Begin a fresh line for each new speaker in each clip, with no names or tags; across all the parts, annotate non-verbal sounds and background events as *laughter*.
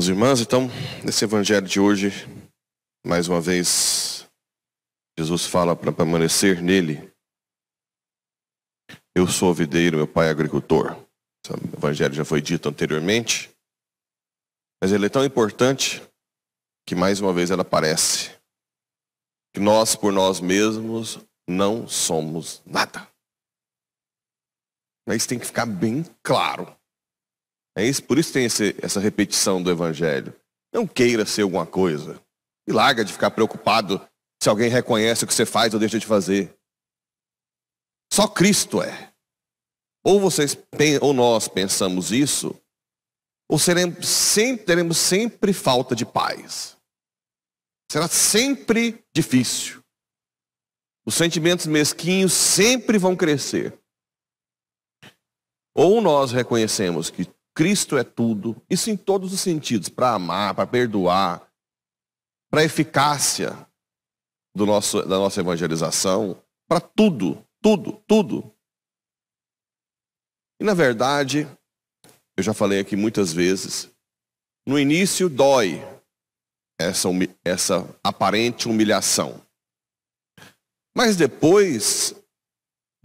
Irmãos e irmãs, então, nesse evangelho de hoje, mais uma vez, Jesus fala para permanecer nele. Eu sou o videiro, meu pai é agricultor o evangelho já foi dito anteriormente, mas ele é tão importante que mais uma vez ela aparece. Que nós por nós mesmos não somos nada. Mas tem que ficar bem claro. É isso, por isso tem esse, essa repetição do evangelho. Não queira ser alguma coisa. E larga de ficar preocupado se alguém reconhece o que você faz ou deixa de fazer. Só Cristo é. Ou vocês ou nós pensamos isso, ou seremos, sempre, teremos sempre falta de paz. Será sempre difícil. Os sentimentos mesquinhos sempre vão crescer. Ou nós reconhecemos que Cristo é tudo, isso em todos os sentidos, para amar, para perdoar, para a eficácia do nosso, da nossa evangelização, para tudo, tudo, tudo. E na verdade, eu já falei aqui muitas vezes, no início dói essa, essa aparente humilhação. Mas depois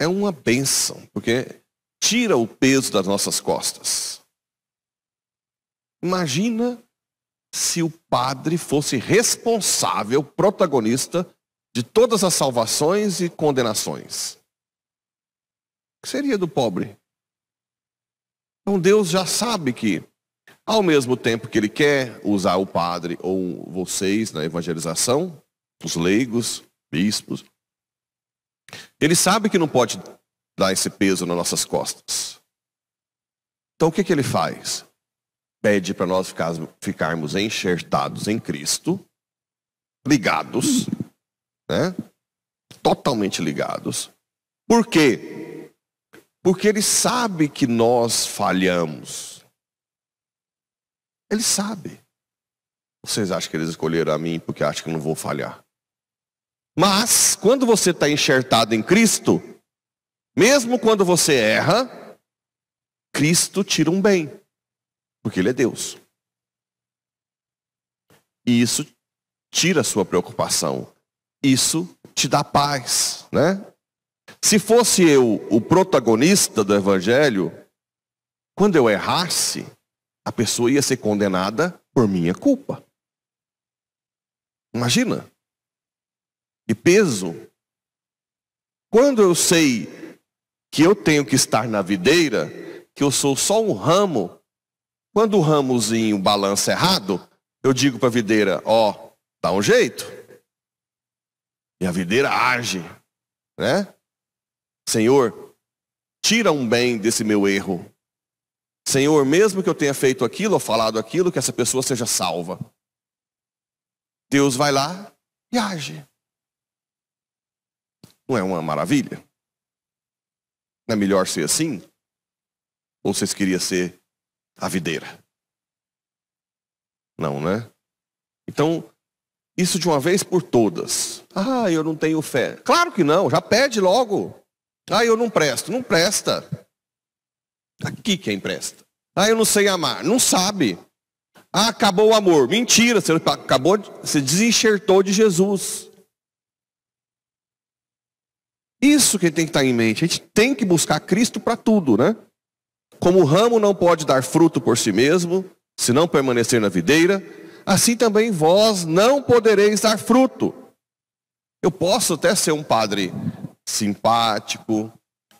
é uma bênção, porque tira o peso das nossas costas. Imagina se o padre fosse responsável, protagonista de todas as salvações e condenações. O que seria do pobre? Então Deus já sabe que, ao mesmo tempo que Ele quer usar o padre ou vocês na evangelização, os leigos, bispos, Ele sabe que não pode dar esse peso nas nossas costas. Então o que, que Ele faz? Pede para nós ficarmos enxertados em Cristo, ligados, né? totalmente ligados. Por quê? Porque ele sabe que nós falhamos. Ele sabe. Vocês acham que eles escolheram a mim porque acham que eu não vou falhar? Mas, quando você está enxertado em Cristo, mesmo quando você erra, Cristo tira um bem, porque Ele é Deus. E isso tira a sua preocupação, isso te dá paz, né? Se fosse eu o protagonista do evangelho, quando eu errasse, a pessoa ia ser condenada por minha culpa. Imagina. E peso. Quando eu sei que eu tenho que estar na videira, que eu sou só um ramo, quando o ramozinho balança errado, eu digo para a videira: ó, oh, dá um jeito. E a videira age, né? Senhor, tira um bem desse meu erro. Senhor, mesmo que eu tenha feito aquilo ou falado aquilo, que essa pessoa seja salva. Deus vai lá e age. Não é uma maravilha? Não é melhor ser assim? Ou vocês queriam ser a videira? Não, né? Então, isso de uma vez por todas. Ah, eu não tenho fé. Claro que não, já pede logo. Ah, eu não presto. Não presta. Aqui quem é presta. Ah, eu não sei amar. Não sabe. Ah, acabou o amor. Mentira, você acabou, você desenxertou de Jesus. Isso que tem que estar tá em mente. A gente tem que buscar Cristo para tudo, né? Como o ramo não pode dar fruto por si mesmo, se não permanecer na videira, assim também vós não podereis dar fruto. Eu posso até ser um padre simpático,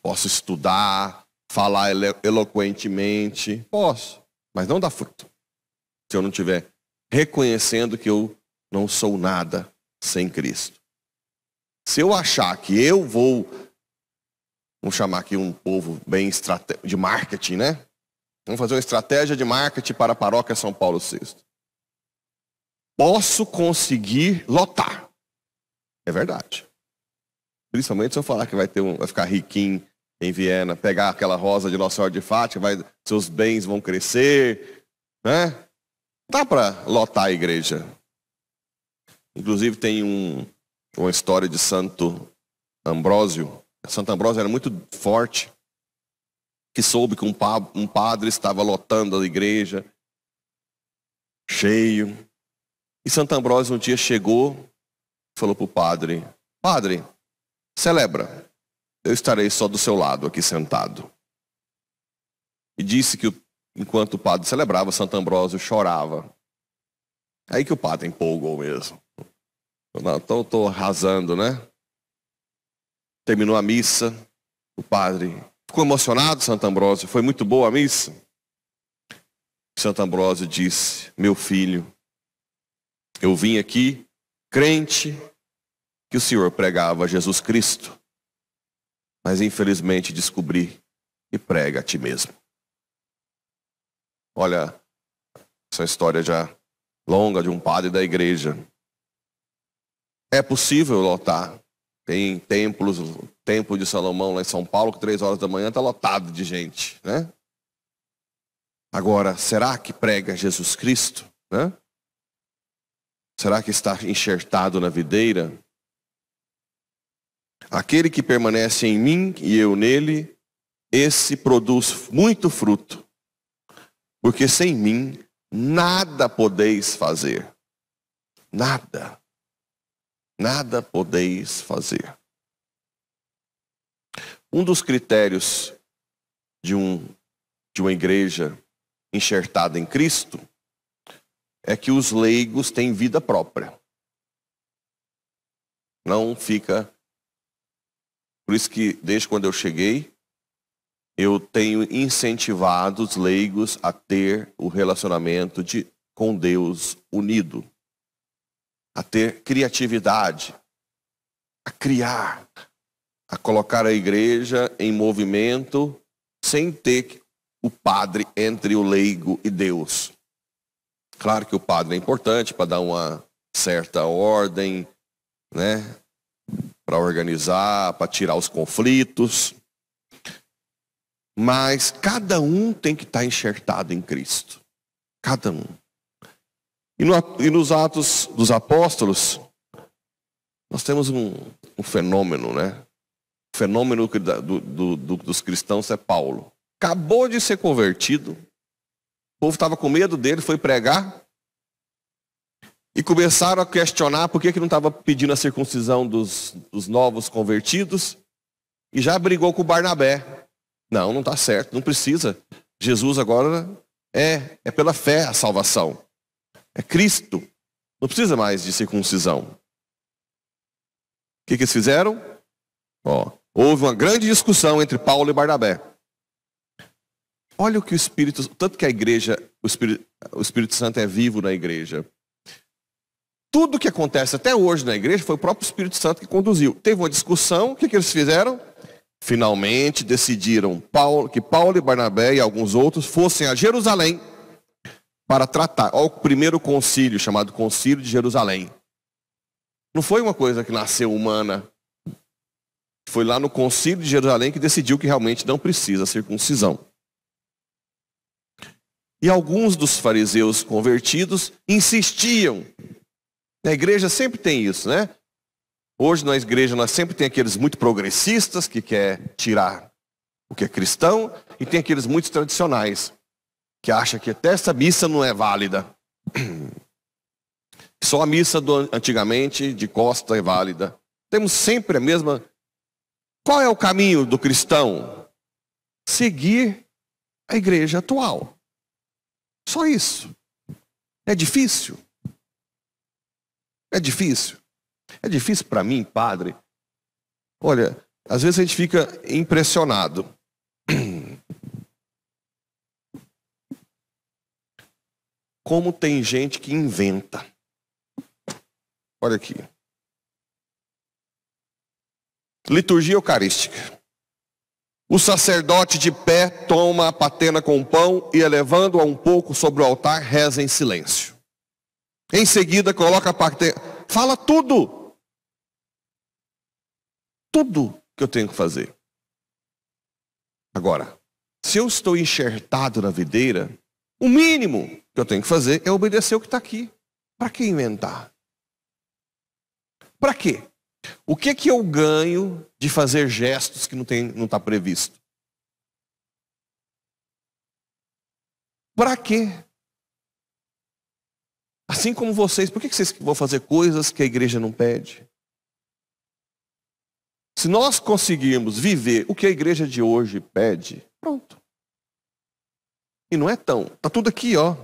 posso estudar, falar elo eloquentemente, posso, mas não dá fruto. Se eu não tiver reconhecendo que eu não sou nada sem Cristo. Se eu achar que eu vou, vamos chamar aqui um povo bem de marketing, né? Vamos fazer uma estratégia de marketing para a paróquia São Paulo VI. Posso conseguir lotar. É verdade. Principalmente se eu falar que vai, ter um, vai ficar riquinho em Viena, pegar aquela rosa de Nossa Senhora de Fátima, vai, seus bens vão crescer, né? Não dá para lotar a igreja. Inclusive tem um, uma história de Santo Ambrósio. Santo Ambrósio era muito forte, que soube que um, pa, um padre estava lotando a igreja, cheio. E Santo Ambrósio um dia chegou, falou para o padre, padre, Celebra, eu estarei só do seu lado aqui sentado. E disse que enquanto o padre celebrava, Santo Ambrósio chorava. Aí que o padre empolgou mesmo. Estou arrasando, né? Terminou a missa, o padre ficou emocionado, Santo Ambrósio, foi muito boa a missa. Santo Ambrósio disse: Meu filho, eu vim aqui crente que o Senhor pregava Jesus Cristo, mas infelizmente descobri que prega a ti mesmo. Olha, essa história já longa de um padre da igreja. É possível lotar. Tem templos, o templo de Salomão lá em São Paulo, que três horas da manhã está lotado de gente, né? Agora, será que prega Jesus Cristo, né? Será que está enxertado na videira? Aquele que permanece em mim e eu nele, esse produz muito fruto, porque sem mim nada podeis fazer. Nada. Nada podeis fazer. Um dos critérios de, um, de uma igreja enxertada em Cristo é que os leigos têm vida própria. Não fica por isso que, desde quando eu cheguei, eu tenho incentivado os leigos a ter o relacionamento de, com Deus unido, a ter criatividade, a criar, a colocar a igreja em movimento sem ter o padre entre o leigo e Deus. Claro que o padre é importante para dar uma certa ordem, né? para organizar, para tirar os conflitos. Mas cada um tem que estar tá enxertado em Cristo. Cada um. E, no, e nos Atos dos Apóstolos, nós temos um, um fenômeno, né? O fenômeno do, do, do, dos cristãos é Paulo. Acabou de ser convertido, o povo estava com medo dele, foi pregar, e começaram a questionar por que, que não estava pedindo a circuncisão dos, dos novos convertidos. E já brigou com Barnabé. Não, não está certo, não precisa. Jesus agora é, é pela fé a salvação. É Cristo. Não precisa mais de circuncisão. O que, que eles fizeram? Ó, houve uma grande discussão entre Paulo e Barnabé. Olha o que o Espírito, tanto que a igreja, o Espírito, o Espírito Santo é vivo na igreja. Tudo que acontece até hoje na igreja foi o próprio Espírito Santo que conduziu. Teve uma discussão, o que, que eles fizeram? Finalmente decidiram Paulo, que Paulo e Barnabé e alguns outros fossem a Jerusalém para tratar. Olha o primeiro concílio, chamado Concílio de Jerusalém. Não foi uma coisa que nasceu humana. Foi lá no Concílio de Jerusalém que decidiu que realmente não precisa circuncisão. E alguns dos fariseus convertidos insistiam na igreja sempre tem isso, né? Hoje na igreja nós sempre tem aqueles muito progressistas que quer tirar o que é cristão e tem aqueles muito tradicionais que acha que até essa missa não é válida. *clears throat* Só a missa do antigamente de Costa é válida. Temos sempre a mesma. Qual é o caminho do cristão? Seguir a igreja atual. Só isso. É difícil? É difícil? É difícil para mim, padre? Olha, às vezes a gente fica impressionado. *clears throat* Como tem gente que inventa. Olha aqui. Liturgia Eucarística. O sacerdote de pé toma a patena com pão e, elevando-a um pouco sobre o altar, reza em silêncio. Em seguida, coloca a patena. Fala tudo. Tudo que eu tenho que fazer. Agora, se eu estou enxertado na videira, o mínimo que eu tenho que fazer é obedecer o que está aqui. Para que inventar? Para quê? O que que eu ganho de fazer gestos que não tem, não está previsto? Para quê? Assim como vocês, por que vocês vão fazer coisas que a igreja não pede? Se nós conseguirmos viver o que a igreja de hoje pede, pronto. E não é tão. Está tudo aqui, ó.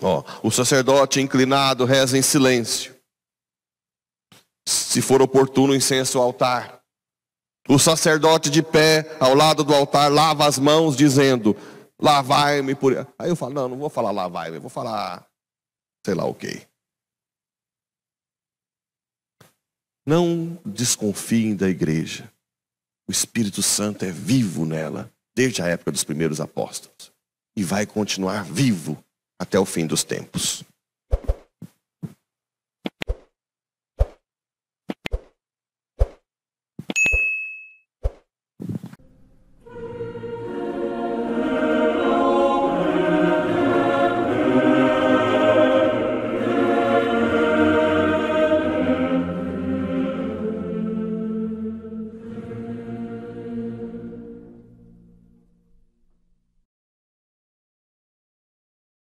ó. O sacerdote inclinado reza em silêncio. Se for oportuno, incenso ao altar. O sacerdote de pé ao lado do altar lava as mãos, dizendo: Lavai-me por. Aí eu falo: Não, não vou falar lavai-me, vou falar sei lá o okay. quê. Não desconfiem da igreja. O Espírito Santo é vivo nela desde a época dos primeiros apóstolos e vai continuar vivo até o fim dos tempos.